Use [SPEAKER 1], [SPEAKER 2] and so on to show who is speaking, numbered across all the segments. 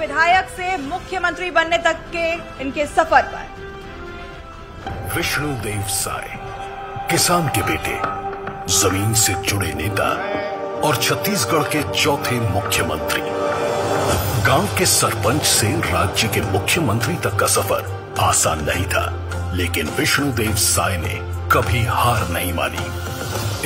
[SPEAKER 1] विधायक से मुख्यमंत्री बनने तक के इनके सफर पर
[SPEAKER 2] विष्णुदेव साय किसान के बेटे जमीन से जुड़े नेता और छत्तीसगढ़ के चौथे मुख्यमंत्री गांव के सरपंच से राज्य के मुख्यमंत्री तक का सफर आसान नहीं था लेकिन विष्णुदेव साय ने कभी हार नहीं मानी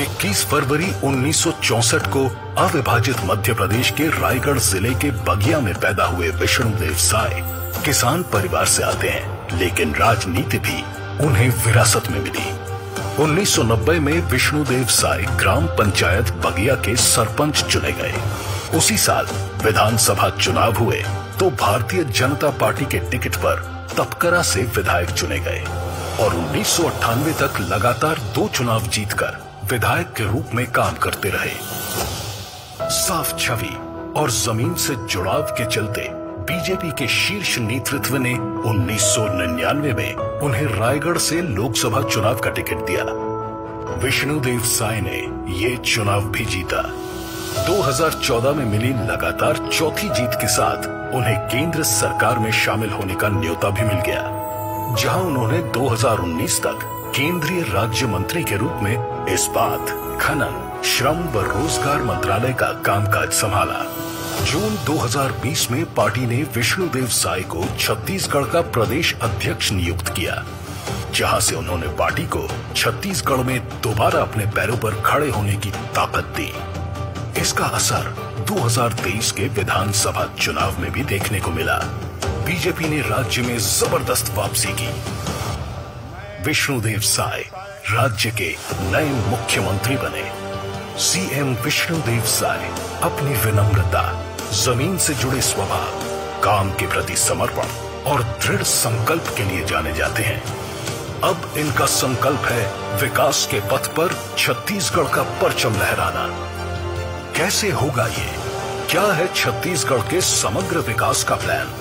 [SPEAKER 2] 21 फरवरी 1964 को अविभाजित मध्य प्रदेश के रायगढ़ जिले के बगिया में पैदा हुए विष्णुदेव साय किसान परिवार से आते हैं लेकिन राजनीति भी उन्हें विरासत में मिली 1990 में विष्णुदेव साय ग्राम पंचायत बगिया के सरपंच चुने गए उसी साल विधानसभा चुनाव हुए तो भारतीय जनता पार्टी के टिकट पर तपकरा से विधायक चुने गए और उन्नीस तक लगातार दो चुनाव जीतकर विधायक के रूप में काम करते रहे साफ छवि और जमीन से जुड़ाव के चलते बीजेपी के शीर्ष नेतृत्व ने 1999 में उन्हें रायगढ़ से लोकसभा चुनाव का टिकट दिया विष्णुदेव साय ने यह चुनाव भी जीता 2014 में मिली लगातार चौथी जीत के साथ उन्हें केंद्र सरकार में शामिल होने का न्योता भी मिल गया जहां उन्होंने 2019 तक केंद्रीय राज्य मंत्री के रूप में इस बात खनन श्रम व रोजगार मंत्रालय का कामकाज संभाला जून 2020 में पार्टी ने विष्णुदेव साय को छत्तीसगढ़ का प्रदेश अध्यक्ष नियुक्त किया जहां से उन्होंने पार्टी को छत्तीसगढ़ में दोबारा अपने पैरों पर खड़े होने की ताकत दी इसका असर 2023 के विधानसभा चुनाव में भी देखने को मिला बीजेपी ने राज्य में जबरदस्त वापसी की विष्णुदेव साय राज्य के नए मुख्यमंत्री बने सीएम विष्णुदेव साय अपनी विनम्रता जमीन से जुड़े स्वभाव काम के प्रति समर्पण और दृढ़ संकल्प के लिए जाने जाते हैं अब इनका संकल्प है विकास के पथ पर छत्तीसगढ़ का परचम लहराना कैसे होगा ये क्या है छत्तीसगढ़ के समग्र विकास का प्लान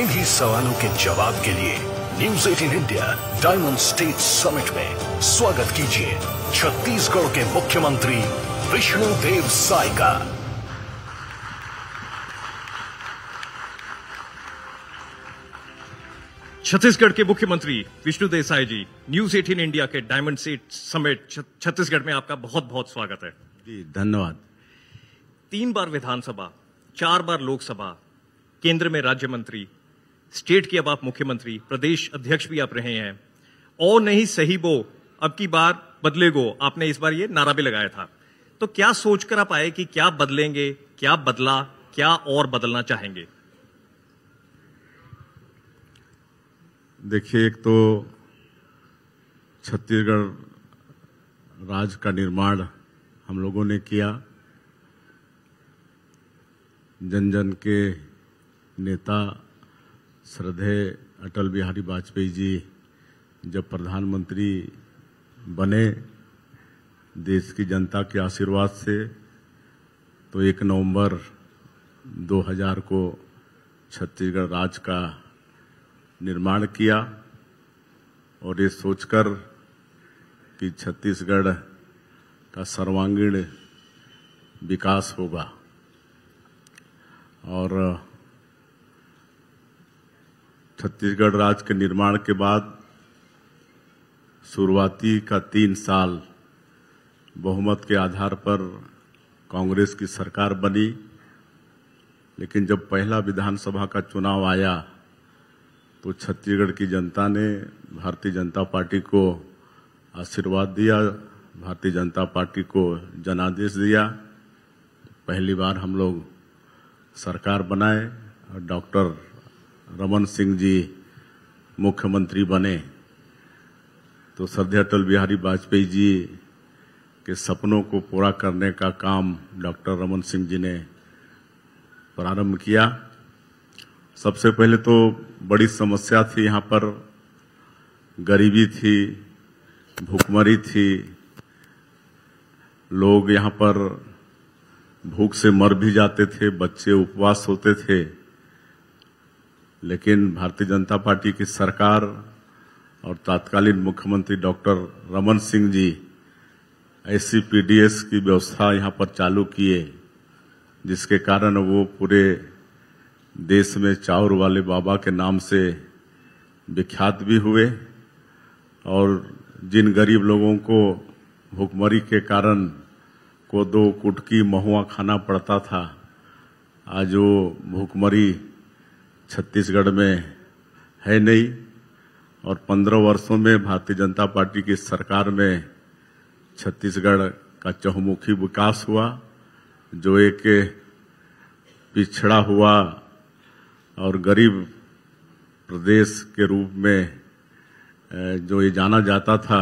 [SPEAKER 2] इन्हीं सवालों के जवाब के लिए News Eighteen India Diamond State Summit में स्वागत कीजिए छत्तीसगढ़ के मुख्यमंत्री विष्णु देव साय का
[SPEAKER 1] छत्तीसगढ़ के मुख्यमंत्री Vishnu Desai ji News Eighteen India के डायमंड सीट समेट छत्तीसगढ़ में आपका बहुत बहुत स्वागत है जी धन्यवाद तीन बार विधानसभा चार बार लोकसभा केंद्र में राज्य मंत्री स्टेट के अब आप मुख्यमंत्री प्रदेश अध्यक्ष भी आप रहे हैं ओ नहीं सही बो अब की बार बदले गो आपने इस बार ये नारा भी लगाया था तो क्या सोचकर आप आए कि क्या बदलेंगे क्या बदला क्या और बदलना चाहेंगे
[SPEAKER 3] देखिए एक तो छत्तीसगढ़ राज्य का निर्माण हम लोगों ने किया जन जन के नेता श्रद्धे अटल बिहारी वाजपेयी जी जब प्रधानमंत्री बने देश की जनता के आशीर्वाद से तो एक नवंबर 2000 को छत्तीसगढ़ राज्य का निर्माण किया और ये सोचकर कि छत्तीसगढ़ का सर्वांगीण विकास होगा और छत्तीसगढ़ राज्य के निर्माण के बाद शुरुआती का तीन साल बहुमत के आधार पर कांग्रेस की सरकार बनी लेकिन जब पहला विधानसभा का चुनाव आया तो छत्तीसगढ़ की जनता ने भारतीय जनता पार्टी को आशीर्वाद दिया भारतीय जनता पार्टी को जनादेश दिया पहली बार हम लोग सरकार बनाए और डॉक्टर रमन सिंह जी मुख्यमंत्री बने तो सद्य अटल बिहारी वाजपेयी जी के सपनों को पूरा करने का काम डॉक्टर रमन सिंह जी ने प्रारंभ किया सबसे पहले तो बड़ी समस्या थी यहाँ पर गरीबी थी भूखमरी थी लोग यहाँ पर भूख से मर भी जाते थे बच्चे उपवास होते थे लेकिन भारतीय जनता पार्टी की सरकार और तत्कालीन मुख्यमंत्री डॉक्टर रमन सिंह जी एस की व्यवस्था यहाँ पर चालू किए जिसके कारण वो पूरे देश में चाउर वाले बाबा के नाम से विख्यात भी हुए और जिन गरीब लोगों को भुखमरी के कारण को दो कुटकी महुआ खाना पड़ता था आज वो भुखमरी छत्तीसगढ़ में है नहीं और पंद्रह वर्षों में भारतीय जनता पार्टी की सरकार में छत्तीसगढ़ का चहुमुखी विकास हुआ जो एक पिछड़ा हुआ और गरीब प्रदेश के रूप में जो ये जाना जाता था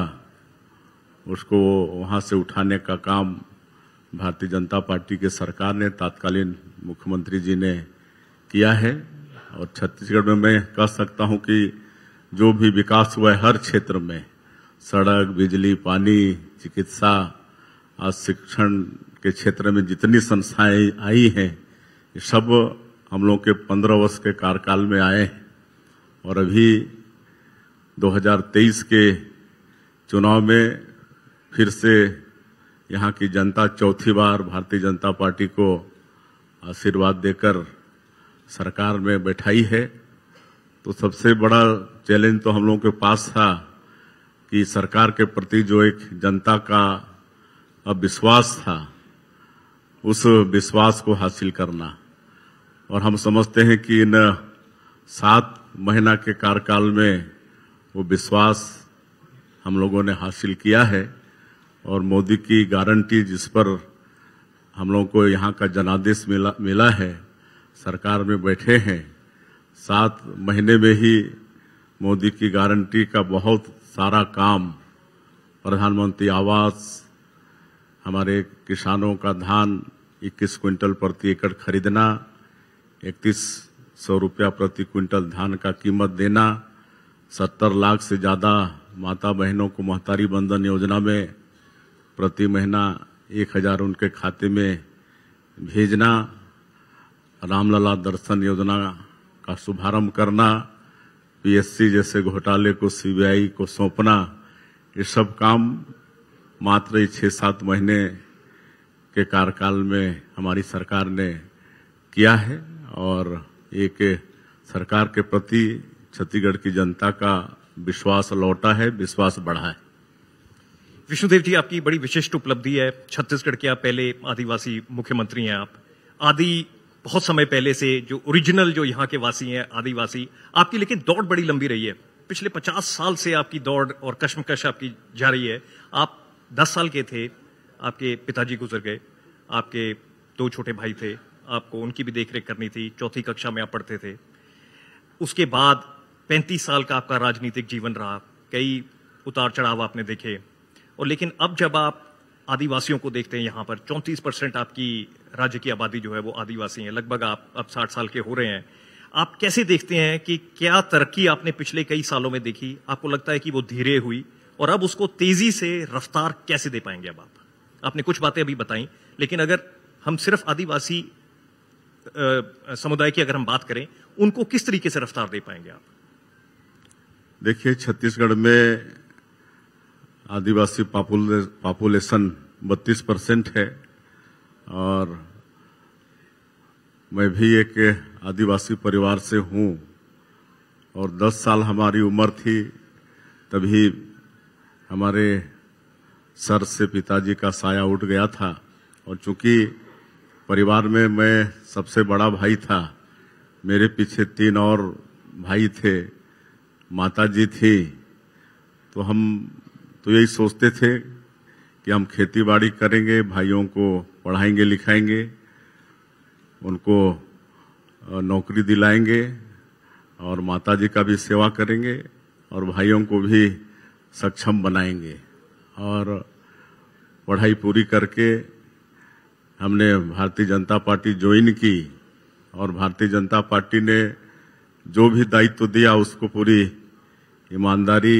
[SPEAKER 3] उसको वहाँ से उठाने का काम भारतीय जनता पार्टी के सरकार ने तत्कालीन मुख्यमंत्री जी ने किया है और छत्तीसगढ़ में मैं कह सकता हूं कि जो भी विकास हुआ है हर क्षेत्र में सड़क बिजली पानी चिकित्सा और शिक्षण के क्षेत्र में जितनी संस्थाएं आई हैं ये सब हम लोग के पंद्रह वर्ष के कार्यकाल में आए हैं और अभी 2023 के चुनाव में फिर से यहाँ की जनता चौथी बार भारतीय जनता पार्टी को आशीर्वाद देकर सरकार में बैठाई है तो सबसे बड़ा चैलेंज तो हम लोगों के पास था कि सरकार के प्रति जो एक जनता का अब विश्वास था उस विश्वास को हासिल करना और हम समझते हैं कि इन सात महीना के कार्यकाल में वो विश्वास हम लोगों ने हासिल किया है और मोदी की गारंटी जिस पर हम लोगों को यहाँ का जनादेश मिला मिला है सरकार में बैठे हैं सात महीने में ही मोदी की गारंटी का बहुत सारा काम प्रधानमंत्री आवास हमारे किसानों का धान 21 क्विंटल प्रति एकड़ खरीदना इकतीस सौ रुपया प्रति क्विंटल धान का कीमत देना सत्तर लाख से ज़्यादा माता बहनों को महतारी बंधन योजना में प्रति महीना एक हज़ार उनके खाते में भेजना रामलला दर्शन योजना का शुभारंभ करना पीएससी जैसे घोटाले को सीबीआई को सौंपना ये सब काम मात्र छः सात महीने के कार्यकाल में हमारी सरकार ने किया है और एक सरकार के प्रति छत्तीसगढ़ की जनता का विश्वास लौटा है विश्वास बढ़ा है विष्णुदेव
[SPEAKER 1] जी आपकी बड़ी विशिष्ट उपलब्धि है छत्तीसगढ़ के आप पहले आदिवासी मुख्यमंत्री हैं आप आदि बहुत समय पहले से जो ओरिजिनल जो यहाँ के वासी हैं आदिवासी आपकी लेकिन दौड़ बड़ी लंबी रही है पिछले पचास साल से आपकी दौड़ और कश्मकश आपकी जा रही है आप दस साल के थे आपके पिताजी गुजर गए आपके दो छोटे भाई थे आपको उनकी भी देखरेख करनी थी चौथी कक्षा में आप पढ़ते थे उसके बाद 35 साल का आपका राजनीतिक जीवन रहा कई उतार चढ़ाव आपने देखे और लेकिन अब जब आप आदिवासियों को देखते हैं यहाँ पर चौंतीस परसेंट आपकी राज्य की आबादी जो है वो आदिवासी है लगभग आप अब साठ साल के हो रहे हैं आप कैसे देखते हैं कि क्या तरक्की आपने पिछले कई सालों में देखी आपको लगता है कि वो धीरे हुई और अब उसको तेजी से रफ्तार कैसे दे पाएंगे अब आप आपने कुछ बातें अभी बताई लेकिन अगर हम सिर्फ आदिवासी समुदाय की अगर हम बात करें उनको किस तरीके से रफ्तार दे पाएंगे आप
[SPEAKER 3] देखिए छत्तीसगढ़ में आदिवासी पॉपुलेशन बत्तीस परसेंट है और मैं भी एक आदिवासी परिवार से हूँ और 10 साल हमारी उम्र थी तभी हमारे सर से पिताजी का साया उठ गया था और चूंकि परिवार में मैं सबसे बड़ा भाई था मेरे पीछे तीन और भाई थे माता जी थी तो हम तो यही सोचते थे कि हम खेती बाड़ी करेंगे भाइयों को पढ़ाएंगे लिखाएंगे उनको नौकरी दिलाएंगे और माता जी का भी सेवा करेंगे और भाइयों को भी सक्षम बनाएंगे और पढ़ाई पूरी करके हमने भारतीय जनता पार्टी ज्वाइन की और भारतीय जनता पार्टी ने जो भी दायित्व दिया उसको पूरी ईमानदारी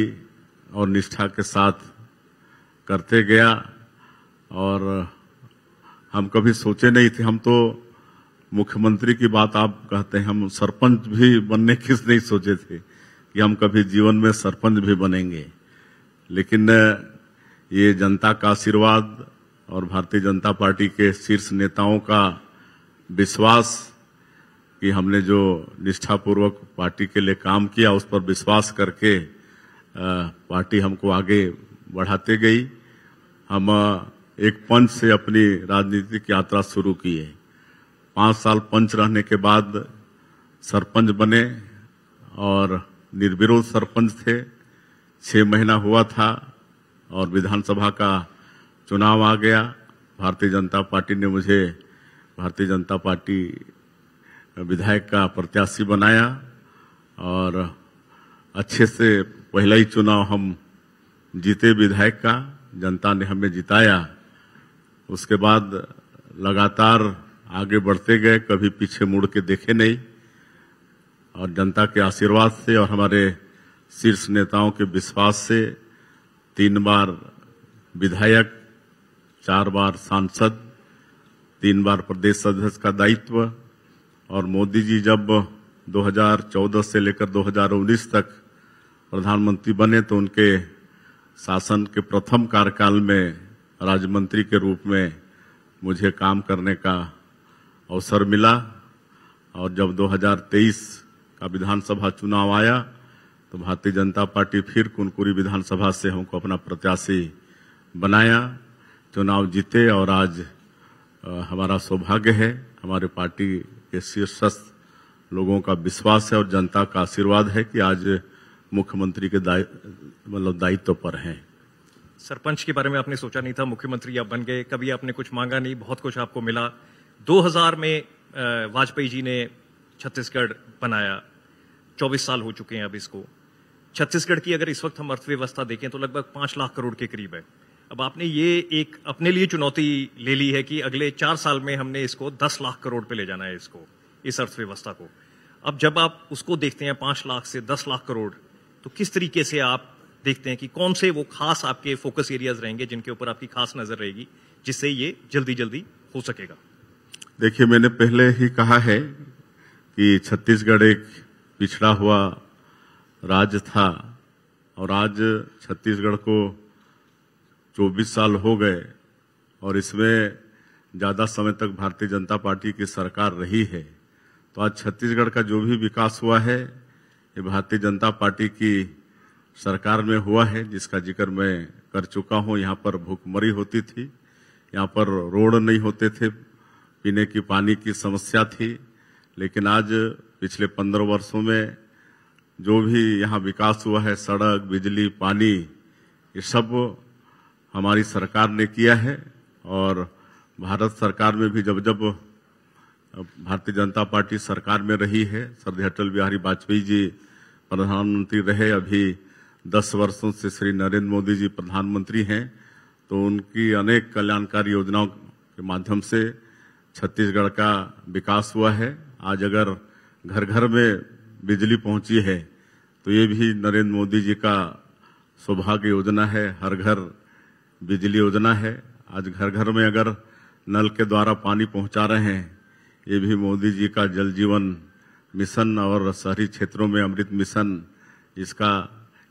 [SPEAKER 3] और निष्ठा के साथ करते गया और हम कभी सोचे नहीं थे हम तो मुख्यमंत्री की बात आप कहते हैं हम सरपंच भी बनने की नहीं सोचे थे कि हम कभी जीवन में सरपंच भी बनेंगे लेकिन ये जनता का आशीर्वाद और भारतीय जनता पार्टी के शीर्ष नेताओं का विश्वास कि हमने जो निष्ठापूर्वक पार्टी के लिए काम किया उस पर विश्वास करके पार्टी हमको आगे बढ़ाते गई हम एक पंच से अपनी राजनीतिक यात्रा शुरू की है पाँच साल पंच रहने के बाद सरपंच बने और निर्विरोध सरपंच थे छह महीना हुआ था और विधानसभा का चुनाव आ गया भारतीय जनता पार्टी ने मुझे भारतीय जनता पार्टी विधायक का प्रत्याशी बनाया और अच्छे से पहला ही चुनाव हम जीते विधायक का जनता ने हमें जिताया उसके बाद लगातार आगे बढ़ते गए कभी पीछे मुड़ के देखे नहीं और जनता के आशीर्वाद से और हमारे शीर्ष नेताओं के विश्वास से तीन बार विधायक चार बार सांसद तीन बार प्रदेश अध्यक्ष का दायित्व और मोदी जी जब 2014 से लेकर 2019 तक प्रधानमंत्री बने तो उनके शासन के प्रथम कार्यकाल में राज्य मंत्री के रूप में मुझे काम करने का अवसर मिला और जब 2023 का विधानसभा चुनाव आया तो भारतीय जनता पार्टी फिर कुनकुरी विधानसभा से हमको अपना प्रत्याशी बनाया चुनाव जीते और आज हमारा सौभाग्य है हमारे पार्टी के शीर्षस्थ लोगों का विश्वास है और जनता का आशीर्वाद है कि आज मुख्यमंत्री के दाय मतलब दायित्व पर हैं
[SPEAKER 1] सरपंच के बारे में आपने सोचा नहीं था मुख्यमंत्री आप बन गए कभी आपने कुछ मांगा नहीं बहुत कुछ आपको मिला 2000 में वाजपेयी जी ने छत्तीसगढ़ बनाया 24 साल हो चुके हैं अब इसको छत्तीसगढ़ की अगर इस वक्त हम अर्थव्यवस्था देखें तो लगभग पांच लाख करोड़ के करीब है अब आपने ये एक अपने लिए चुनौती ले ली है कि अगले चार साल में हमने इसको दस लाख करोड़ पे ले जाना है इसको इस अर्थव्यवस्था को अब जब आप उसको देखते हैं पांच लाख से दस लाख करोड़ तो किस तरीके से आप देखते हैं कि कौन से वो खास आपके फोकस एरियाज रहेंगे जिनके ऊपर आपकी खास नजर रहेगी जिससे ये जल्दी जल्दी हो सकेगा
[SPEAKER 3] देखिए मैंने पहले ही कहा है कि छत्तीसगढ़ एक पिछड़ा हुआ राज्य था और आज छत्तीसगढ़ को 24 साल हो गए और इसमें ज़्यादा समय तक भारतीय जनता पार्टी की सरकार रही है तो आज छत्तीसगढ़ का जो भी विकास हुआ है ये भारतीय जनता पार्टी की सरकार में हुआ है जिसका जिक्र मैं कर चुका हूं यहाँ पर भूखमरी होती थी यहाँ पर रोड नहीं होते थे पीने की पानी की समस्या थी लेकिन आज पिछले पंद्रह वर्षों में जो भी यहाँ विकास हुआ है सड़क बिजली पानी ये सब हमारी सरकार ने किया है और भारत सरकार में भी जब जब भारतीय जनता पार्टी सरकार में रही है सरदी अटल बिहारी वाजपेयी जी प्रधानमंत्री रहे अभी दस वर्षों से श्री नरेंद्र मोदी जी प्रधानमंत्री हैं तो उनकी अनेक कल्याणकारी योजनाओं के माध्यम से छत्तीसगढ़ का विकास हुआ है आज अगर घर घर में बिजली पहुंची है तो ये भी नरेंद्र मोदी जी का सौभाग्य योजना है हर घर बिजली योजना है आज घर घर में अगर नल के द्वारा पानी पहुंचा रहे हैं ये भी मोदी जी का जल जीवन मिशन और शहरी क्षेत्रों में अमृत मिशन इसका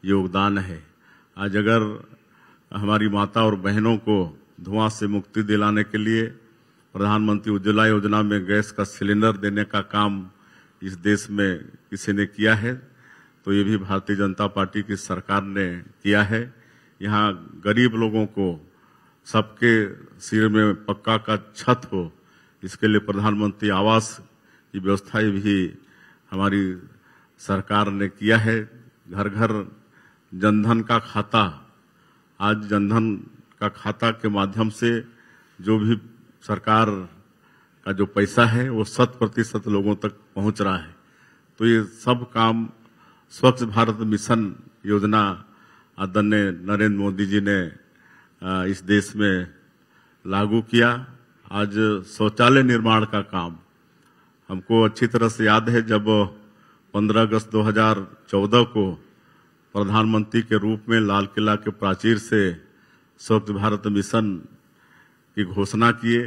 [SPEAKER 3] योगदान है आज अगर हमारी माता और बहनों को धुआं से मुक्ति दिलाने के लिए प्रधानमंत्री उज्ज्वला योजना में गैस का सिलेंडर देने का काम इस देश में किसी ने किया है तो ये भी भारतीय जनता पार्टी की सरकार ने किया है यहाँ गरीब लोगों को सबके सिर में पक्का का छत हो इसके लिए प्रधानमंत्री आवास की व्यवस्थाएं भी हमारी सरकार ने किया है घर घर जनधन का खाता आज जनधन का खाता के माध्यम से जो भी सरकार का जो पैसा है वो शत प्रतिशत लोगों तक पहुंच रहा है तो ये सब काम स्वच्छ भारत मिशन योजना आदरणीय नरेंद्र मोदी जी ने इस देश में लागू किया आज शौचालय निर्माण का काम हमको अच्छी तरह से याद है जब 15 अगस्त 2014 को प्रधानमंत्री के रूप में लाल किला के प्राचीर से स्वच्छ भारत मिशन की घोषणा किए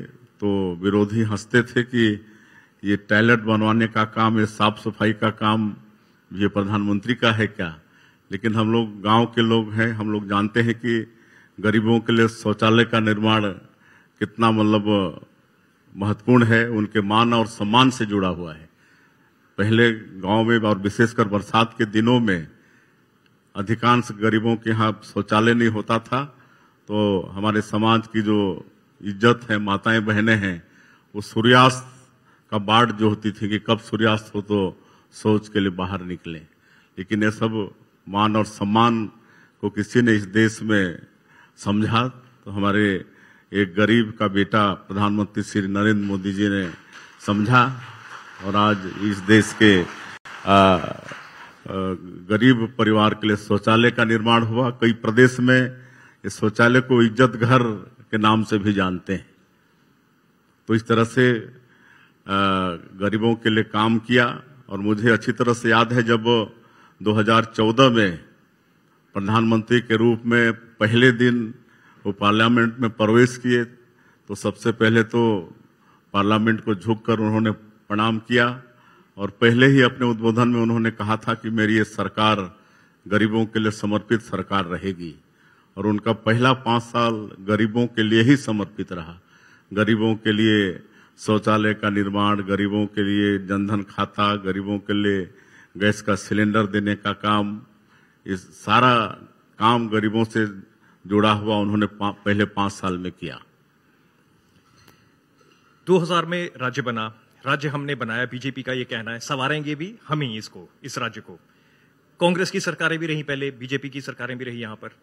[SPEAKER 3] तो विरोधी हंसते थे कि ये टॉयलेट बनवाने का काम ये साफ सफाई का काम ये प्रधानमंत्री का है क्या लेकिन हम लोग गांव के लोग हैं हम लोग जानते हैं कि गरीबों के लिए शौचालय का निर्माण कितना मतलब महत्वपूर्ण है उनके मान और सम्मान से जुड़ा हुआ है पहले गांव में और विशेषकर बरसात के दिनों में अधिकांश गरीबों के यहाँ शौचालय नहीं होता था तो हमारे समाज की जो इज्जत है माताएं बहनें हैं वो सूर्यास्त का बाट जो होती थी कि कब सूर्यास्त हो तो सोच के लिए बाहर निकले लेकिन ये सब मान और सम्मान को किसी ने इस देश में समझा तो हमारे एक गरीब का बेटा प्रधानमंत्री श्री नरेंद्र मोदी जी ने समझा और आज इस देश के आ, गरीब परिवार के लिए शौचालय का निर्माण हुआ कई प्रदेश में इस शौचालय को इज्जत घर के नाम से भी जानते हैं तो इस तरह से गरीबों के लिए काम किया और मुझे अच्छी तरह से याद है जब 2014 में प्रधानमंत्री के रूप में पहले दिन वो पार्लियामेंट में प्रवेश किए तो सबसे पहले तो पार्लियामेंट को झुककर उन्होंने प्रणाम किया और पहले ही अपने उद्बोधन में उन्होंने कहा था कि मेरी ये सरकार गरीबों के लिए समर्पित सरकार रहेगी और उनका पहला पाँच साल गरीबों के लिए ही समर्पित रहा गरीबों के लिए शौचालय का निर्माण गरीबों के लिए जनधन खाता गरीबों के लिए गैस का सिलेंडर देने का काम इस सारा काम गरीबों से जुड़ा हुआ उन्होंने पहले पाँच साल में किया
[SPEAKER 1] 2000 में राज्य बना राज्य हमने बनाया बीजेपी का ये कहना है संवारेंगे भी हम ही इसको इस राज्य को कांग्रेस की सरकारें भी रही पहले बीजेपी की सरकारें भी रही यहां पर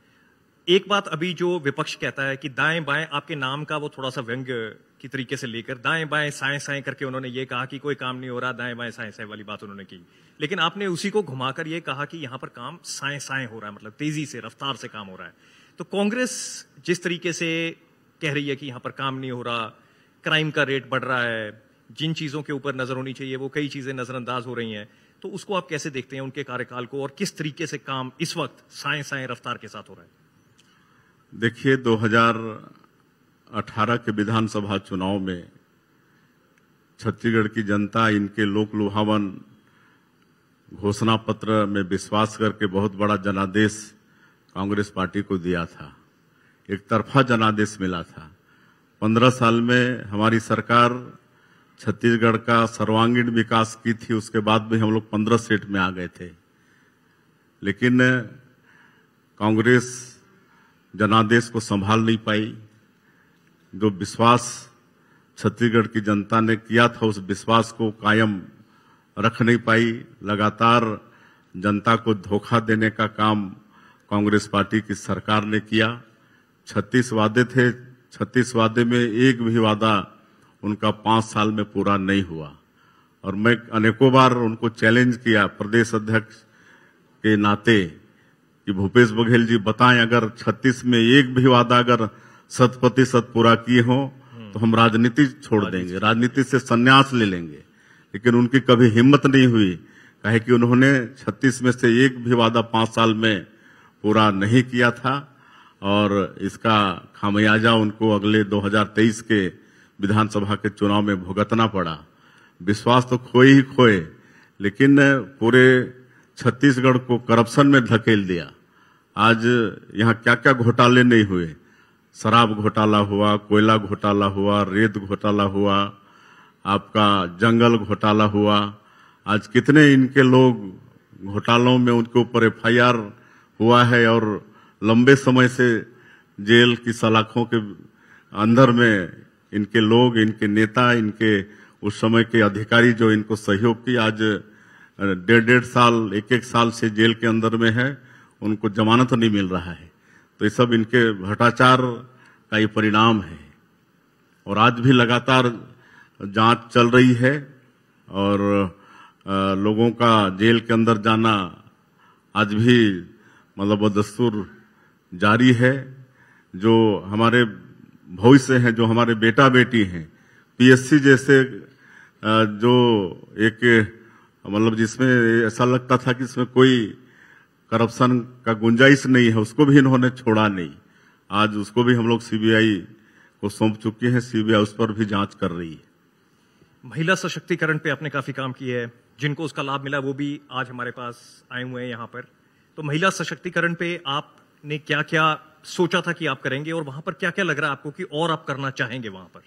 [SPEAKER 1] एक बात अभी जो विपक्ष कहता है कि दाएं बाएं आपके नाम का वो थोड़ा सा व्यंग की तरीके से लेकर दाएं बाएं साएं साएं करके उन्होंने ये कहा कि कोई काम नहीं हो रहा दाएं बाएं साएं साएं वाली बात उन्होंने की लेकिन आपने उसी को घुमाकर ये कहा कि यहां पर काम साएं साएं हो रहा है मतलब तेजी से रफ्तार से काम हो रहा है तो कांग्रेस जिस तरीके से कह रही है कि यहां पर काम नहीं हो रहा क्राइम का रेट बढ़ रहा है जिन चीज़ों के ऊपर नज़र होनी चाहिए वो कई चीज़ें नज़रअंदाज हो रही हैं तो उसको आप कैसे देखते हैं उनके कार्यकाल को और किस तरीके से काम इस वक्त साए साए रफ्तार के साथ हो रहा
[SPEAKER 3] है देखिए 2018 के विधानसभा चुनाव में छत्तीसगढ़ की जनता इनके लोक लुभावन घोषणा पत्र में विश्वास करके बहुत बड़ा जनादेश कांग्रेस पार्टी को दिया था एक तरफा जनादेश मिला था पंद्रह साल में हमारी सरकार छत्तीसगढ़ का सर्वांगीण विकास की थी उसके बाद भी हम लोग पंद्रह सीट में आ गए थे लेकिन कांग्रेस जनादेश को संभाल नहीं पाई जो विश्वास छत्तीसगढ़ की जनता ने किया था उस विश्वास को कायम रख नहीं पाई लगातार जनता को धोखा देने का काम कांग्रेस पार्टी की सरकार ने किया छत्तीस वादे थे छत्तीस वादे में एक भी वादा उनका पांच साल में पूरा नहीं हुआ और मैं अनेकों बार उनको चैलेंज किया प्रदेश अध्यक्ष के नाते कि भूपेश बघेल जी बताएं अगर 36 में एक भी वादा अगर शत प्रतिशत पूरा किए हो हम्म। तो हम राजनीति छोड़ देंगे राजनीति से संन्यास ले लेंगे लेकिन उनकी कभी हिम्मत नहीं हुई कहे कि उन्होंने 36 में से एक भी वादा पांच साल में पूरा नहीं किया था और इसका खामियाजा उनको अगले 2023 के विधानसभा के चुनाव में भुगतना पड़ा विश्वास तो खोए ही खोए लेकिन पूरे छत्तीसगढ़ को करप्शन में धकेल दिया आज यहाँ क्या क्या घोटाले नहीं हुए शराब घोटाला हुआ कोयला घोटाला हुआ रेत घोटाला हुआ आपका जंगल घोटाला हुआ आज कितने इनके लोग घोटालों में उनके ऊपर एफ हुआ है और लंबे समय से जेल की सलाखों के अंदर में इनके लोग इनके नेता इनके उस समय के अधिकारी जो इनको सहयोग की आज डेढ़ डेढ़ साल एक एक साल से जेल के अंदर में है उनको जमानत नहीं मिल रहा है तो ये सब इनके भ्रष्टाचार का ये परिणाम है और आज भी लगातार जांच चल रही है और लोगों का जेल के अंदर जाना आज भी मतलब बदस्तूर जारी है जो हमारे भविष्य है जो हमारे बेटा बेटी हैं पीएससी जैसे जो एक मतलब जिसमें ऐसा लगता था कि इसमें कोई करप्शन का गुंजाइश नहीं है उसको भी इन्होंने छोड़ा नहीं आज उसको भी हम लोग सीबीआई को सौंप चुके हैं सीबीआई उस पर भी जांच कर रही है
[SPEAKER 1] महिला सशक्तिकरण पे आपने काफी काम किया है जिनको उसका लाभ मिला वो भी आज हमारे पास आए हुए हैं यहाँ पर तो महिला सशक्तिकरण पे आपने क्या क्या सोचा था कि आप करेंगे और वहां पर क्या क्या लग रहा है आपको कि और आप करना चाहेंगे वहां पर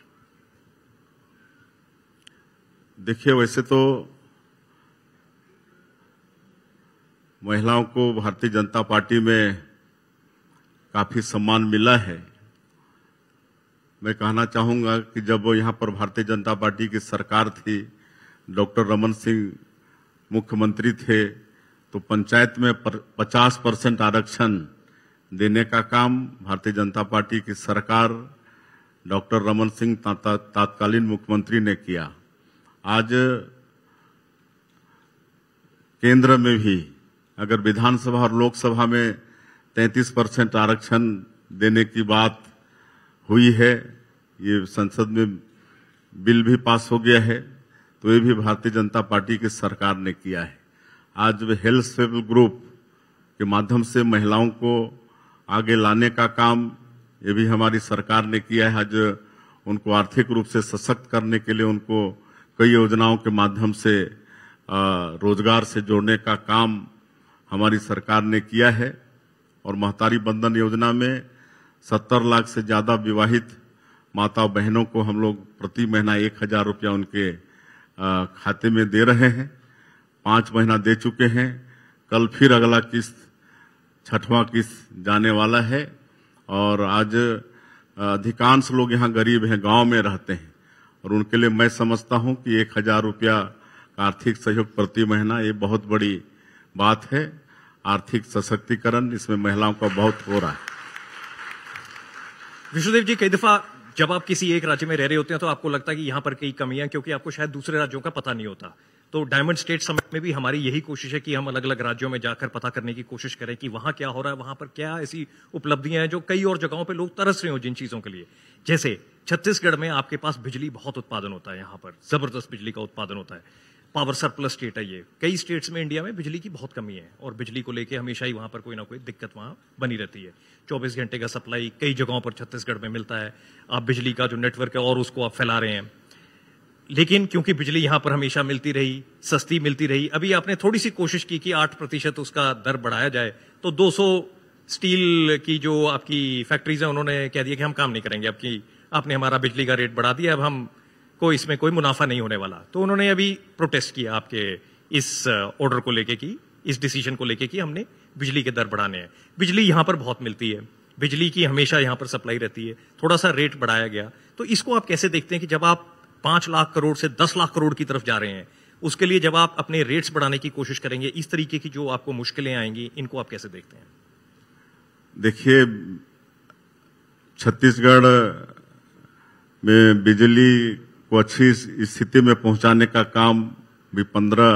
[SPEAKER 3] देखिए वैसे तो महिलाओं को भारतीय जनता पार्टी में काफी सम्मान मिला है मैं कहना चाहूंगा कि जब यहां पर भारतीय जनता पार्टी की सरकार थी डॉक्टर रमन सिंह मुख्यमंत्री थे तो पंचायत में पर, 50 परसेंट आरक्षण देने का काम भारतीय जनता पार्टी की सरकार डॉक्टर रमन सिंह तात्कालीन मुख्यमंत्री ने किया आज केंद्र में भी अगर विधानसभा और लोकसभा में 33 परसेंट आरक्षण देने की बात हुई है ये संसद में बिल भी पास हो गया है तो ये भी भारतीय जनता पार्टी की सरकार ने किया है आज हेल्थ सेवल ग्रुप के माध्यम से महिलाओं को आगे लाने का काम ये भी हमारी सरकार ने किया है आज उनको आर्थिक रूप से सशक्त करने के लिए उनको कई योजनाओं के माध्यम से रोजगार से जोड़ने का काम हमारी सरकार ने किया है और महतारी बंधन योजना में 70 लाख से ज़्यादा विवाहित माता बहनों को हम लोग प्रति महीना एक हज़ार रुपया उनके खाते में दे रहे हैं पाँच महीना दे चुके हैं कल फिर अगला किस्त छठवा किस जाने वाला है और आज अधिकांश लोग यहाँ गरीब हैं गांव में रहते हैं और उनके लिए मैं समझता हूँ कि एक हजार रुपया आर्थिक सहयोग प्रति महीना ये बहुत बड़ी बात है आर्थिक सशक्तिकरण इसमें महिलाओं का बहुत हो रहा है विष्णुदेव जी कई दफा जब आप किसी एक राज्य में रह रहे होते
[SPEAKER 1] हैं तो आपको लगता है कि यहाँ पर कई कमियां क्योंकि आपको शायद दूसरे राज्यों का पता नहीं होता तो डायमंड स्टेट समिट में भी हमारी यही कोशिश है कि हम अलग अलग राज्यों में जाकर पता करने की कोशिश करें कि वहां क्या हो रहा है वहां पर क्या ऐसी उपलब्धियां हैं जो कई और जगहों पर लोग तरस रहे हो जिन चीजों के लिए जैसे छत्तीसगढ़ में आपके पास बिजली बहुत उत्पादन होता है यहाँ पर जबरदस्त बिजली का उत्पादन होता है पावर सरप्लस स्टेट है ये कई स्टेट्स में इंडिया में बिजली की बहुत कमी है और बिजली को लेके हमेशा ही वहाँ पर कोई ना कोई दिक्कत वहाँ बनी रहती है 24 घंटे का सप्लाई कई जगहों पर छत्तीसगढ़ में मिलता है आप बिजली का जो नेटवर्क है और उसको आप फैला रहे हैं लेकिन क्योंकि बिजली यहां पर हमेशा मिलती रही सस्ती मिलती रही अभी आपने थोड़ी सी कोशिश की कि आठ प्रतिशत उसका दर बढ़ाया जाए तो 200 स्टील की जो आपकी फैक्ट्रीज हैं उन्होंने कह दिया कि हम काम नहीं करेंगे आपकी आपने हमारा बिजली का रेट बढ़ा दिया अब हम को इसमें कोई मुनाफा नहीं होने वाला तो उन्होंने अभी प्रोटेस्ट किया आपके इस ऑर्डर को लेके कि इस डिसीजन को लेके कि हमने बिजली के दर बढ़ाने हैं बिजली यहां पर बहुत मिलती है बिजली की हमेशा यहाँ पर सप्लाई रहती है थोड़ा सा रेट बढ़ाया गया तो इसको आप कैसे देखते हैं कि जब आप पांच लाख करोड़ से दस लाख करोड़ की तरफ जा रहे हैं उसके लिए जब आप अपने रेट्स बढ़ाने की कोशिश करेंगे इस तरीके की जो आपको मुश्किलें आएंगी इनको आप कैसे देखते हैं
[SPEAKER 3] देखिए छत्तीसगढ़ में बिजली को अच्छी स्थिति में पहुंचाने का काम भी पंद्रह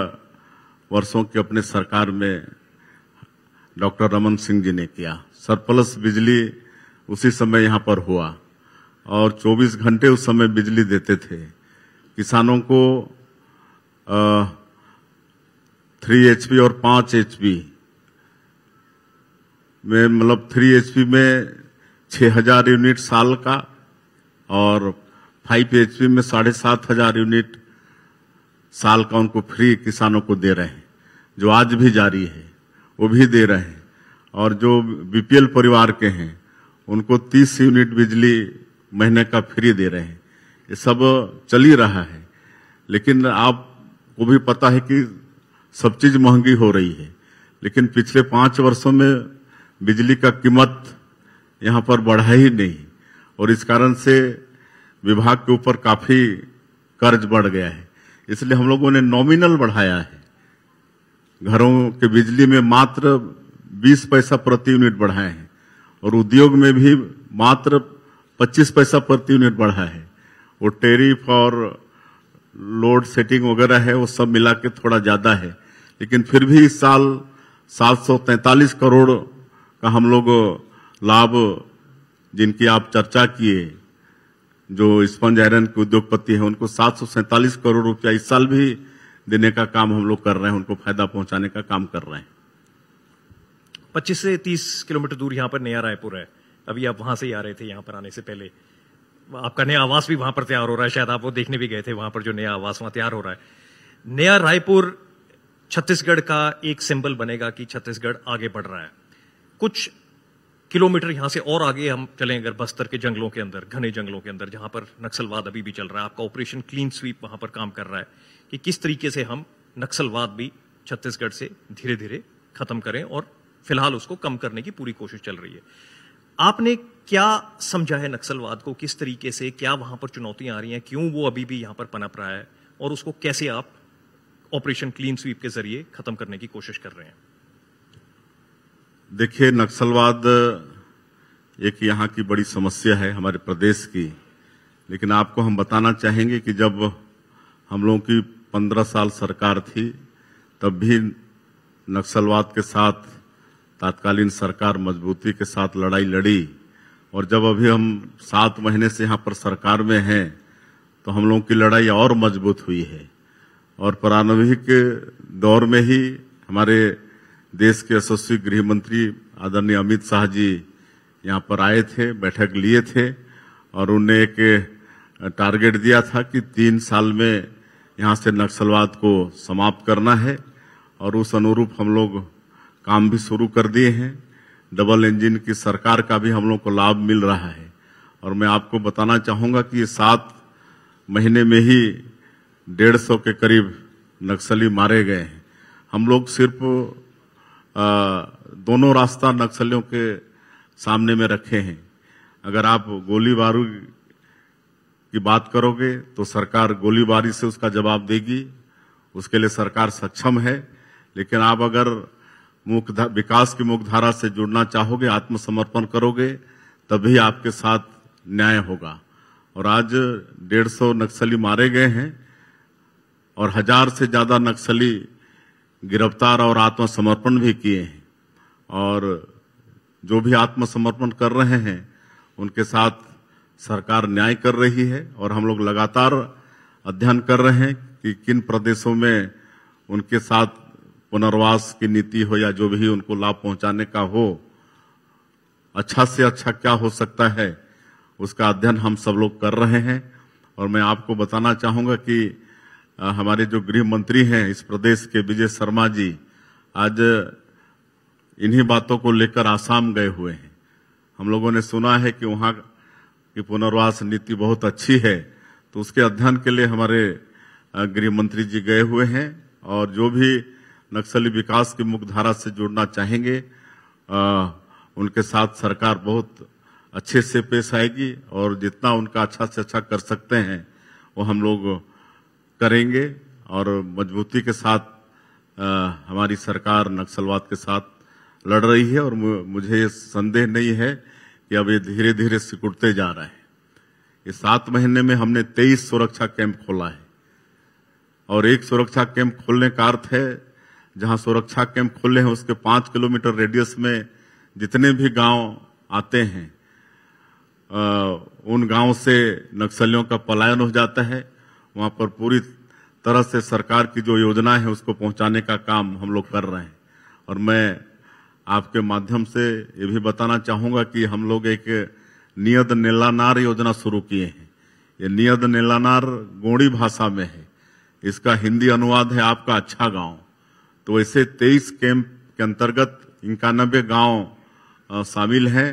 [SPEAKER 3] वर्षों के अपने सरकार में डॉक्टर रमन सिंह जी ने किया सरप्लस बिजली उसी समय यहां पर हुआ और 24 घंटे उस समय बिजली देते थे किसानों को थ्री पी और एच पी में मतलब थ्री पी में छह हजार यूनिट साल का और फाइव पी में साढ़े सात हजार यूनिट साल का उनको फ्री किसानों को दे रहे हैं जो आज भी जारी है वो भी दे रहे हैं और जो बीपीएल परिवार के हैं उनको 30 यूनिट बिजली महीने का फ्री दे रहे हैं ये सब चल ही रहा है लेकिन आप भी पता है कि सब चीज महंगी हो रही है लेकिन पिछले पांच वर्षों में बिजली का कीमत यहाँ पर बढ़ा ही नहीं और इस कारण से विभाग के ऊपर काफी कर्ज बढ़ गया है इसलिए हम लोगों ने नॉमिनल बढ़ाया है घरों के बिजली में मात्र 20 पैसा प्रति यूनिट बढ़ाए हैं और उद्योग में भी मात्र 25 पैसा प्रति यूनिट बढ़ा है वो टेरिफ और लोड सेटिंग वगैरह है वो सब मिला के थोड़ा ज़्यादा है लेकिन फिर भी इस साल 743 करोड़ का हम लोग लाभ जिनकी आप चर्चा किए जो स्पंज आयरन के उद्योगपति हैं उनको सात करोड़ रुपया इस साल भी देने का काम हम लोग कर रहे हैं उनको फायदा पहुंचाने का काम कर रहे हैं
[SPEAKER 1] 25 से 30 किलोमीटर दूर यहाँ पर नया रायपुर है अभी आप वहां से ही आ रहे थे यहाँ पर आने से पहले आपका नया आवास भी वहां पर तैयार हो रहा है शायद आप वो देखने भी गए थे वहां पर जो नया आवास वहां तैयार हो रहा है नया रायपुर छत्तीसगढ़ का एक सिंबल बनेगा कि छत्तीसगढ़ आगे बढ़ रहा है कुछ किलोमीटर यहां से और आगे हम चले अगर बस्तर के जंगलों के अंदर घने जंगलों के अंदर जहां पर नक्सलवाद अभी भी चल रहा है आपका ऑपरेशन क्लीन स्वीप वहां पर काम कर रहा है कि किस तरीके से हम नक्सलवाद भी छत्तीसगढ़ से धीरे धीरे खत्म करें और फिलहाल उसको कम करने की पूरी कोशिश चल रही है आपने क्या समझा है नक्सलवाद को किस तरीके से क्या वहां पर चुनौतियां आ रही हैं क्यों वो अभी भी यहां पर पनप रहा है और उसको कैसे आप ऑपरेशन क्लीन स्वीप के जरिए खत्म करने की कोशिश कर रहे हैं
[SPEAKER 3] देखिए नक्सलवाद एक यहां की बड़ी समस्या है हमारे प्रदेश की लेकिन आपको हम बताना चाहेंगे कि जब हम लोगों की पंद्रह साल सरकार थी तब भी नक्सलवाद के साथ तत्कालीन सरकार मजबूती के साथ लड़ाई लड़ी और जब अभी हम सात महीने से यहाँ पर सरकार में हैं तो हम लोगों की लड़ाई और मजबूत हुई है और प्रारंभिक दौर में ही हमारे देश के यशस्वी गृह मंत्री आदरणीय अमित शाह जी यहाँ पर आए थे बैठक लिए थे और उन्हें एक टारगेट दिया था कि तीन साल में यहाँ से नक्सलवाद को समाप्त करना है और उस अनुरूप हम लोग काम भी शुरू कर दिए हैं डबल इंजन की सरकार का भी हम लोग को लाभ मिल रहा है और मैं आपको बताना चाहूँगा कि ये सात महीने में ही डेढ़ सौ के करीब नक्सली मारे गए हैं हम लोग सिर्फ आ, दोनों रास्ता नक्सलियों के सामने में रखे हैं अगर आप गोली बारू की बात करोगे तो सरकार गोलीबारी से उसका जवाब देगी उसके लिए सरकार सक्षम है लेकिन आप अगर मुख्य विकास की मुख्यधारा से जुड़ना चाहोगे आत्मसमर्पण करोगे तभी आपके साथ न्याय होगा और आज डेढ़ सौ नक्सली मारे गए हैं और हजार से ज्यादा नक्सली गिरफ्तार और आत्मसमर्पण भी किए हैं और जो भी आत्मसमर्पण कर रहे हैं उनके साथ सरकार न्याय कर रही है और हम लोग लगातार अध्ययन कर रहे हैं कि किन प्रदेशों में उनके साथ पुनर्वास की नीति हो या जो भी उनको लाभ पहुंचाने का हो अच्छा से अच्छा क्या हो सकता है उसका अध्ययन हम सब लोग कर रहे हैं और मैं आपको बताना चाहूंगा कि हमारे जो गृह मंत्री हैं इस प्रदेश के विजय शर्मा जी आज इन्हीं बातों को लेकर आसाम गए हुए हैं हम लोगों ने सुना है कि वहाँ की पुनर्वास नीति बहुत अच्छी है तो उसके अध्ययन के लिए हमारे गृह मंत्री जी गए हुए हैं और जो भी नक्सली विकास की मुख्यधारा से जुड़ना चाहेंगे आ, उनके साथ सरकार बहुत अच्छे से पेश आएगी और जितना उनका अच्छा से अच्छा कर सकते हैं वो हम लोग करेंगे और मजबूती के साथ आ, हमारी सरकार नक्सलवाद के साथ लड़ रही है और मुझे संदेह नहीं है कि अब ये धीरे धीरे सिकुड़ते जा रहा है ये सात महीने में हमने तेईस सुरक्षा कैंप खोला है और एक सुरक्षा कैंप खोलने का अर्थ है जहां सुरक्षा कैंप खोले हैं उसके पांच किलोमीटर रेडियस में जितने भी गांव आते हैं आ, उन गांव से नक्सलियों का पलायन हो जाता है वहां पर पूरी तरह से सरकार की जो योजना है उसको पहुंचाने का काम हम लोग कर रहे हैं और मैं आपके माध्यम से ये भी बताना चाहूंगा कि हम लोग एक नियत नीलानार योजना शुरू किए हैं ये नियत नीलानार गोड़ी भाषा में है इसका हिंदी अनुवाद है आपका अच्छा गांव तो ऐसे 23 कैंप के अंतर्गत इक्यानबे गांव शामिल हैं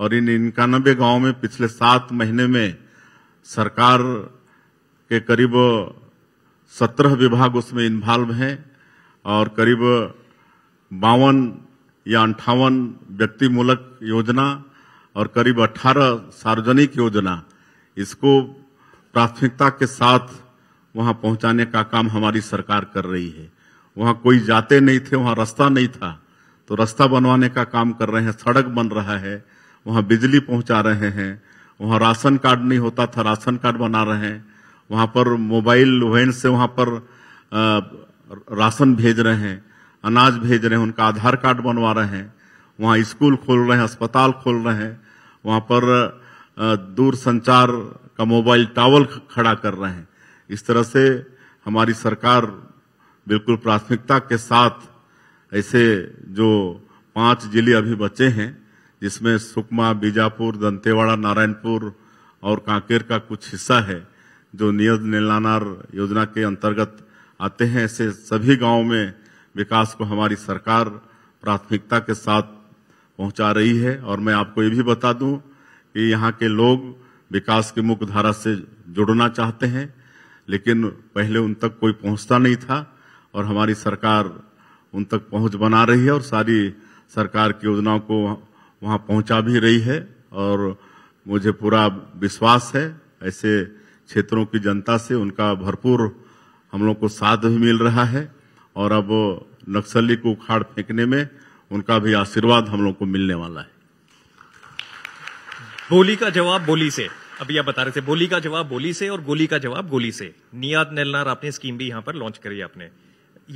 [SPEAKER 3] और इन इक्यानबे गांव में पिछले सात महीने में सरकार के करीब सत्रह विभाग उसमें इन्वॉल्व हैं और करीब बावन या अंठावन व्यक्तिमूलक योजना और करीब 18 सार्वजनिक योजना इसको प्राथमिकता के साथ वहां पहुंचाने का काम हमारी सरकार कर रही है वहाँ कोई जाते नहीं थे वहाँ रास्ता नहीं था तो रास्ता बनवाने का काम कर रहे हैं सड़क बन रहा है वहाँ बिजली पहुँचा रहे हैं वहाँ राशन कार्ड नहीं होता था राशन कार्ड बना रहे हैं वहाँ पर मोबाइल वैन से वहाँ पर आ, राशन भेज रहे हैं अनाज भेज रहे हैं उनका आधार कार्ड बनवा रहे हैं वहाँ स्कूल खोल रहे हैं अस्पताल खोल रहे हैं वहाँ पर दूर संचार का मोबाइल टावर खड़ा कर रहे हैं इस तरह से हमारी सरकार बिल्कुल प्राथमिकता के साथ ऐसे जो पांच जिले अभी बचे हैं जिसमें सुकमा बीजापुर दंतेवाड़ा नारायणपुर और कांकेर का कुछ हिस्सा है जो नियत निलानार योजना के अंतर्गत आते हैं ऐसे सभी गांवों में विकास को हमारी सरकार प्राथमिकता के साथ पहुंचा रही है और मैं आपको ये भी बता दूं कि यहाँ के लोग विकास की मुख्य धारा से जुड़ना चाहते हैं लेकिन पहले उन तक कोई पहुंचता नहीं था और हमारी सरकार उन तक पहुंच बना रही है और सारी सरकार की योजनाओं को वहां पहुंचा भी रही है और मुझे पूरा विश्वास है ऐसे क्षेत्रों की जनता से उनका भरपूर हम लोग को साथ भी मिल रहा है और अब नक्सली को उखाड़ फेंकने में उनका भी आशीर्वाद हम लोग को मिलने वाला है
[SPEAKER 1] बोली का जवाब बोली से अभी आप बता रहे थे बोली का जवाब बोली से और गोली का जवाब गोली से नियाद नेलनार आपने स्कीम भी यहां पर लॉन्च करी आपने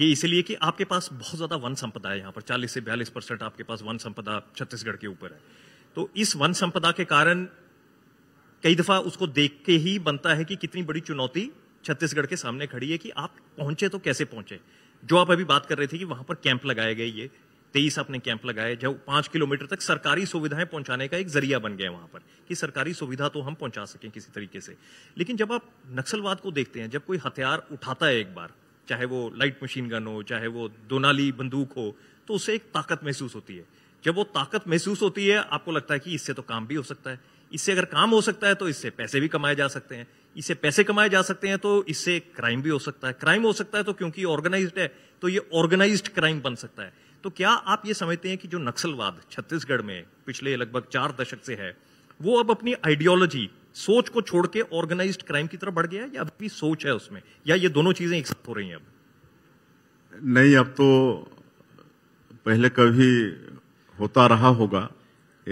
[SPEAKER 1] ये इसलिए कि आपके पास बहुत ज़्यादा वन संपदा है यहाँ पर 40 से 42 परसेंट आपके पास वन संपदा छत्तीसगढ़ के ऊपर है तो इस वन संपदा के कारण कई दफ़ा उसको देख के ही बनता है कि कितनी बड़ी चुनौती छत्तीसगढ़ के सामने खड़ी है कि आप पहुंचे तो कैसे पहुंचे जो आप अभी बात कर रहे थे कि वहां पर कैंप लगाए गए ये तेईस आपने कैंप लगाए जब पांच किलोमीटर तक सरकारी सुविधाएं पहुंचाने का एक जरिया बन गया वहां पर कि सरकारी सुविधा तो हम पहुंचा सकें किसी तरीके से लेकिन जब आप नक्सलवाद को देखते हैं जब कोई हथियार उठाता है एक बार चाहे वो लाइट मशीन गन हो चाहे वो दोनाली बंदूक हो तो उससे एक ताकत महसूस होती है जब वो ताकत महसूस होती है आपको लगता है कि इससे तो काम भी हो सकता है इससे अगर काम हो सकता है तो इससे पैसे भी कमाए जा सकते हैं इससे पैसे कमाए जा सकते हैं तो इससे क्राइम भी हो सकता है क्राइम हो सकता है तो क्योंकि ऑर्गेनाइज है तो ये ऑर्गेनाइज क्राइम बन सकता है तो क्या आप ये समझते हैं कि जो नक्सलवाद छत्तीसगढ़ में पिछले लगभग चार दशक से है वो अब अपनी आइडियोलॉजी सोच को छोड़ के ऑर्गेनाइज क्राइम की तरफ बढ़ गया या अभी सोच है उसमें या ये दोनों चीजें एक साथ हो रही हैं अब
[SPEAKER 3] नहीं अब तो पहले कभी होता रहा होगा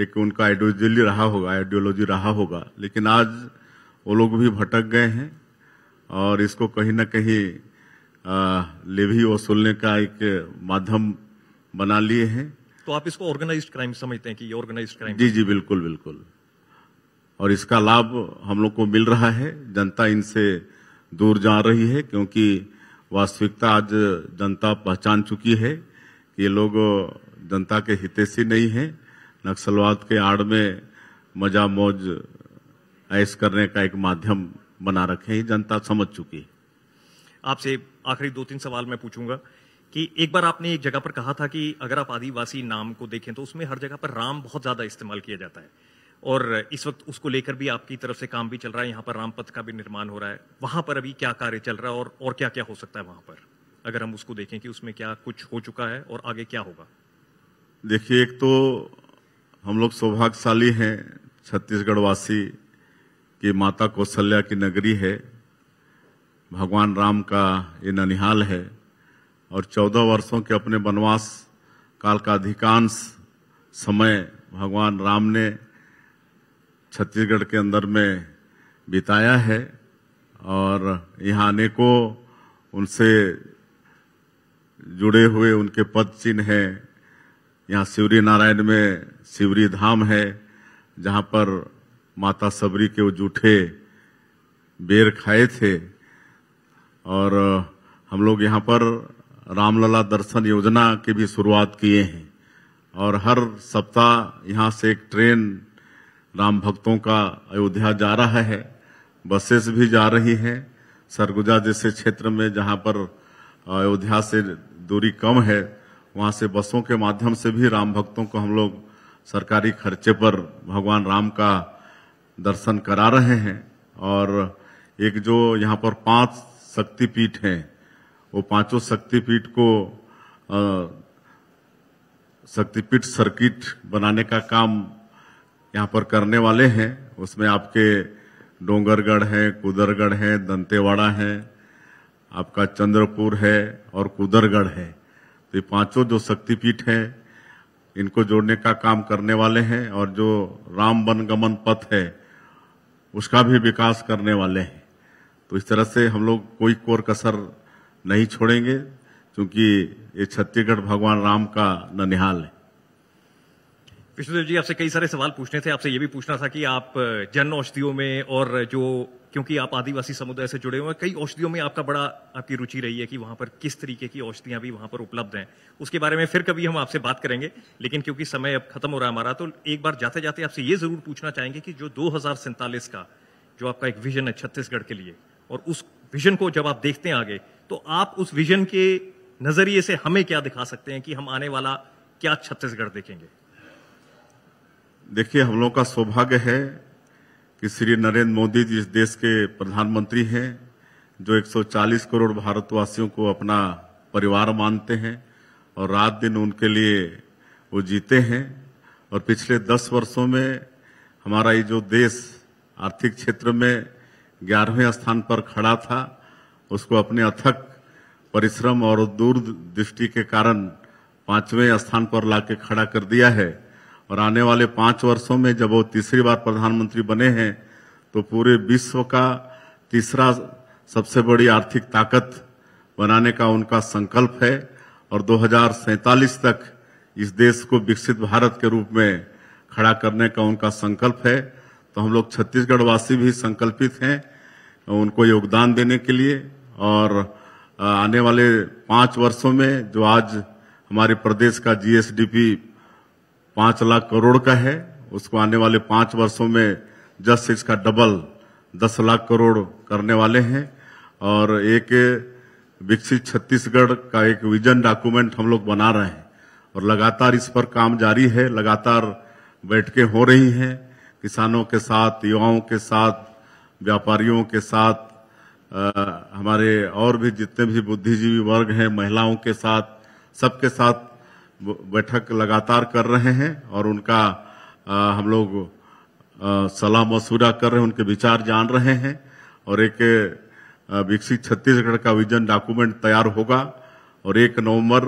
[SPEAKER 3] एक उनका आइडियोलॉजी रहा होगा आइडियोलॉजी रहा होगा लेकिन आज वो लोग भी भटक गए हैं और इसको कहीं ना कहीं लेवी वसूलने का एक माध्यम बना लिए हैं
[SPEAKER 1] तो आप इसको ऑर्गेनाइज्ड क्राइम समझते हैं कि ये ऑर्गेनाइज्ड क्राइम जी
[SPEAKER 3] जी बिल्कुल बिल्कुल और इसका लाभ हम लोग को मिल रहा है जनता इनसे दूर जा रही है क्योंकि वास्तविकता आज जनता पहचान चुकी है कि ये लोग जनता के से नहीं है नक्सलवाद के आड़ में मजा मौज ऐश करने का एक माध्यम बना रखे हैं जनता समझ चुकी
[SPEAKER 1] है आपसे आखिरी दो तीन सवाल मैं पूछूंगा कि एक बार आपने एक जगह पर कहा था कि अगर आप आदिवासी नाम को देखें तो उसमें हर जगह पर राम बहुत ज्यादा इस्तेमाल किया जाता है और इस वक्त उसको लेकर भी आपकी तरफ से काम भी चल रहा है यहाँ पर रामपथ का भी निर्माण हो रहा है वहाँ पर अभी क्या कार्य चल रहा है और, और क्या क्या हो सकता है वहाँ पर अगर हम उसको देखें कि उसमें क्या कुछ हो चुका है और आगे क्या होगा
[SPEAKER 3] देखिए एक तो हम लोग सौभाग्यशाली हैं छत्तीसगढ़ वासी की माता कौशल्या की नगरी है भगवान राम का ये ननिहाल है और चौदह वर्षों के अपने वनवास काल का अधिकांश समय भगवान राम ने छत्तीसगढ़ के अंदर में बिताया है और यहाँ आने को उनसे जुड़े हुए उनके पद चिन्ह हैं यहाँ शिवरी नारायण में शिवरी धाम है जहाँ पर माता सबरी के वो जूठे बेर खाए थे और हम लोग यहाँ पर रामलला दर्शन योजना की भी शुरुआत किए हैं और हर सप्ताह यहाँ से एक ट्रेन राम भक्तों का अयोध्या जा रहा है बसेस भी जा रही है सरगुजा जैसे क्षेत्र में जहाँ पर अयोध्या से दूरी कम है वहाँ से बसों के माध्यम से भी राम भक्तों को हम लोग सरकारी खर्चे पर भगवान राम का दर्शन करा रहे हैं और एक जो यहाँ पर पांच शक्तिपीठ हैं वो पांचों शक्तिपीठ को शक्तिपीठ सर्किट बनाने का काम यहाँ पर करने वाले हैं उसमें आपके डोंगरगढ़ है कुदरगढ़ है दंतेवाड़ा है आपका चंद्रपुर है और कुदरगढ़ है तो ये पांचों जो शक्तिपीठ है इनको जोड़ने का काम करने वाले हैं और जो राम वनगमन पथ है उसका भी विकास करने वाले हैं तो इस तरह से हम लोग कोई कोर कसर नहीं छोड़ेंगे क्योंकि ये छत्तीसगढ़ भगवान राम का ननिहाल है
[SPEAKER 1] विष्णुदेव जी आपसे कई सारे सवाल पूछने थे आपसे ये भी पूछना था कि आप जन औषधियों में और जो क्योंकि आप आदिवासी समुदाय से जुड़े हुए हैं कई औषधियों में आपका बड़ा आपकी रुचि रही है कि वहां पर किस तरीके की औषधियां भी वहाँ पर उपलब्ध हैं उसके बारे में फिर कभी हम आपसे बात करेंगे लेकिन क्योंकि समय अब खत्म हो रहा है हमारा तो एक बार जाते जाते आपसे ये जरूर पूछना चाहेंगे कि जो दो का जो आपका एक विजन है छत्तीसगढ़ के लिए और उस विजन को जब आप देखते हैं आगे तो आप उस विजन के नजरिए से हमें क्या दिखा सकते हैं कि हम आने वाला क्या छत्तीसगढ़ देखेंगे
[SPEAKER 3] देखिए हम लोग का सौभाग्य है कि श्री नरेंद्र मोदी जी इस देश के प्रधानमंत्री हैं जो 140 करोड़ भारतवासियों को अपना परिवार मानते हैं और रात दिन उनके लिए वो जीते हैं और पिछले 10 वर्षों में हमारा ये जो देश आर्थिक क्षेत्र में ग्यारहवें स्थान पर खड़ा था उसको अपने अथक परिश्रम और दूरदृष्टि के कारण पांचवें स्थान पर लाके खड़ा कर दिया है और आने वाले पाँच वर्षों में जब वो तीसरी बार प्रधानमंत्री बने हैं तो पूरे विश्व का तीसरा सबसे बड़ी आर्थिक ताकत बनाने का उनका संकल्प है और दो तक इस देश को विकसित भारत के रूप में खड़ा करने का उनका संकल्प है तो हम लोग छत्तीसगढ़ वासी भी संकल्पित हैं उनको योगदान देने के लिए और आने वाले पाँच वर्षों में जो आज हमारे प्रदेश का जीएसडीपी पांच लाख करोड़ का है उसको आने वाले पांच वर्षों में जस्ट इसका डबल दस लाख करोड़ करने वाले हैं और एक विकसित छत्तीसगढ़ का एक विजन डॉक्यूमेंट हम लोग बना रहे हैं और लगातार इस पर काम जारी है लगातार बैठकें हो रही हैं किसानों के साथ युवाओं के साथ व्यापारियों के साथ आ, हमारे और भी जितने भी बुद्धिजीवी वर्ग हैं महिलाओं के साथ सबके साथ बैठक लगातार कर रहे हैं और उनका आ, हम लोग सलाह मशूरा कर रहे हैं उनके विचार जान रहे हैं और एक विकसित छत्तीसगढ़ का विजन डॉक्यूमेंट तैयार होगा और एक नवंबर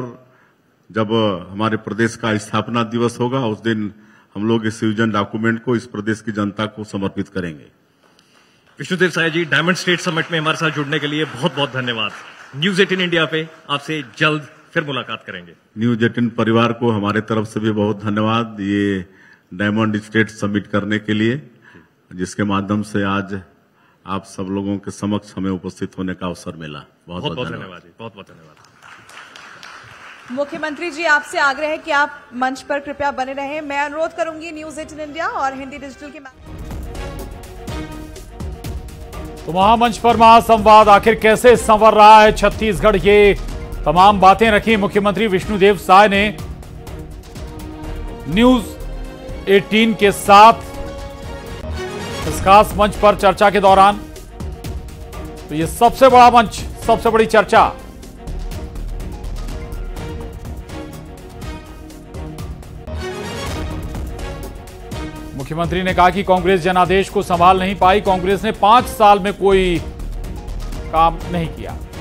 [SPEAKER 3] जब हमारे प्रदेश का स्थापना दिवस होगा उस दिन हम लोग इस विजन डॉक्यूमेंट को इस प्रदेश की जनता को समर्पित करेंगे
[SPEAKER 1] Vishnudeo Sai ji Diamond State Summit में हमारे साथ जुड़ने के लिए बहुत बहुत धन्यवाद न्यूज एटीन इंडिया पे आपसे जल्द फिर मुलाकात करेंगे
[SPEAKER 3] न्यूज एटीन परिवार को हमारे तरफ से भी बहुत धन्यवाद ये डायमंड स्टेट सबमिट करने के लिए जिसके माध्यम से आज आप सब लोगों के समक्ष हमें उपस्थित होने का अवसर मिला बहुत बहुत धन्यवाद
[SPEAKER 1] बहुत बहुत धन्यवाद मुख्यमंत्री जी आपसे आग्रह है कि आप मंच पर कृपया बने रहें मैं अनुरोध करूंगी न्यूज एटीन इंडिया और हिंदी डिजिटल के
[SPEAKER 2] तो महामंच पर महासंवाद आखिर कैसे संवर रहा है छत्तीसगढ़ ये तमाम बातें रखी मुख्यमंत्री विष्णुदेव साय ने न्यूज 18 के साथ इस खास मंच पर चर्चा के दौरान तो यह सबसे बड़ा मंच सबसे बड़ी चर्चा मुख्यमंत्री ने कहा कि कांग्रेस जनादेश को संभाल नहीं पाई कांग्रेस ने पांच साल में कोई काम नहीं किया